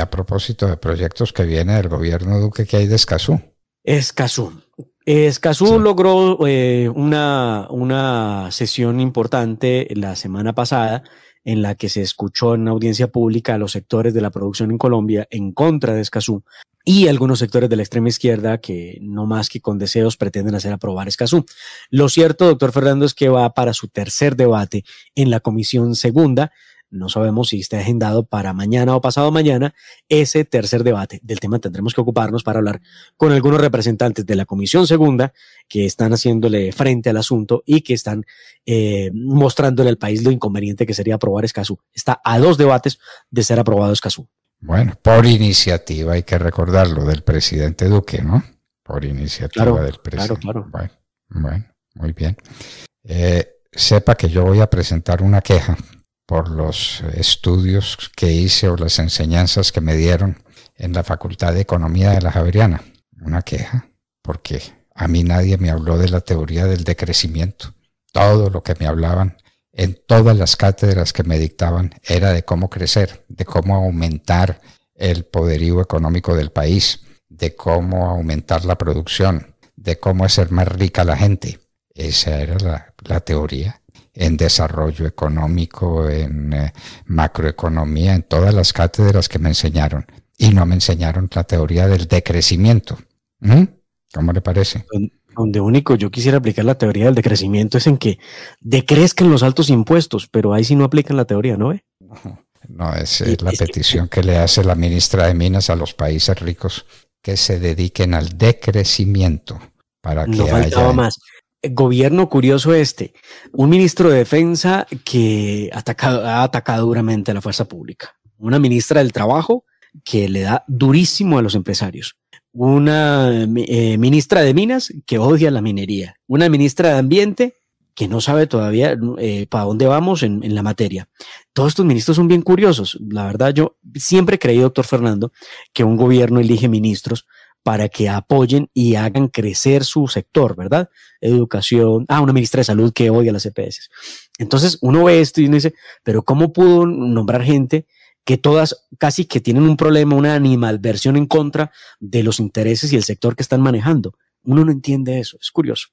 a propósito de proyectos que viene del gobierno Duque, que hay de Escazú? Escazú. Escazú logró eh, una, una sesión importante la semana pasada en la que se escuchó en audiencia pública a los sectores de la producción en Colombia en contra de Escazú y algunos sectores de la extrema izquierda que no más que con deseos pretenden hacer aprobar Escazú. Lo cierto, doctor Fernando, es que va para su tercer debate en la Comisión Segunda no sabemos si está agendado para mañana o pasado mañana, ese tercer debate. Del tema tendremos que ocuparnos para hablar con algunos representantes de la Comisión Segunda que están haciéndole frente al asunto y que están eh, mostrándole al país lo inconveniente que sería aprobar Escazú. Está a dos debates de ser aprobado Escazú. Bueno, por iniciativa, hay que recordarlo, del presidente Duque, ¿no? Por iniciativa del presidente. Claro, claro. Bueno, bueno muy bien. Eh, sepa que yo voy a presentar una queja por los estudios que hice o las enseñanzas que me dieron en la Facultad de Economía de la Javeriana. Una queja, porque a mí nadie me habló de la teoría del decrecimiento. Todo lo que me hablaban en todas las cátedras que me dictaban era de cómo crecer, de cómo aumentar el poderío económico del país, de cómo aumentar la producción, de cómo hacer más rica la gente. Esa era la teoría en desarrollo económico, en eh, macroeconomía, en todas las cátedras que me enseñaron. Y no me enseñaron la teoría del decrecimiento. ¿Mm? ¿Cómo le parece? Donde único yo quisiera aplicar la teoría del decrecimiento es en que decrezcan los altos impuestos, pero ahí sí no aplican la teoría, ¿no? No, esa es la petición que le hace la ministra de Minas a los países ricos que se dediquen al decrecimiento para que haya... más gobierno curioso este, un ministro de defensa que ha atacado duramente a la fuerza pública, una ministra del trabajo que le da durísimo a los empresarios, una eh, ministra de minas que odia la minería, una ministra de ambiente que no sabe todavía eh, para dónde vamos en, en, la materia. Todos estos ministros son bien curiosos. La verdad, yo siempre creí, doctor Fernando, que un gobierno elige ministros para que apoyen y hagan crecer su sector, ¿verdad? Educación, ah, una ministra de salud que odia las EPS. Entonces uno ve esto y uno dice, pero ¿cómo pudo nombrar gente que todas casi que tienen un problema, una animalversión en contra de los intereses y el sector que están manejando? Uno no entiende eso, es curioso.